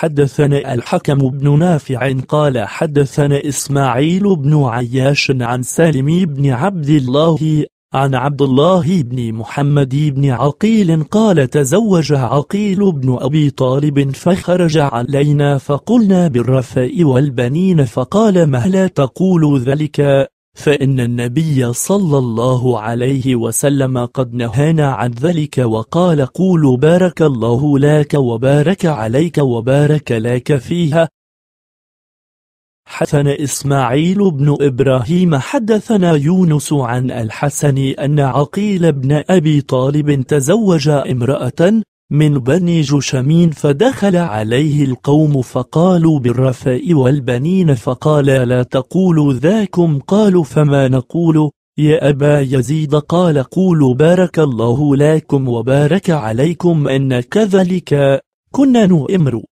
حدثنا الحكم بن نافع قال حدثنا إسماعيل بن عياش عن سالم بن عبد الله عن عبد الله بن محمد بن عقيل قال تزوج عقيل بن أبي طالب فخرج علينا فقلنا بالرفاء والبنين فقال مهلا تقول ذلك فإن النبي صلى الله عليه وسلم قد نهانا عن ذلك وقال قولوا بارك الله لك وبارك عليك وبارك لك فيها حدثنا إسماعيل بن إبراهيم حدثنا يونس عن الحسن أن عقيل بن أبي طالب تزوج امرأة من بني جشمين فدخل عليه القوم فقالوا بالرفاء والبنين فقال لا تقولوا ذاكم قالوا فما نقول يا أبا يزيد قال قولوا بارك الله لكم وبارك عليكم أن كذلك كنا نؤمر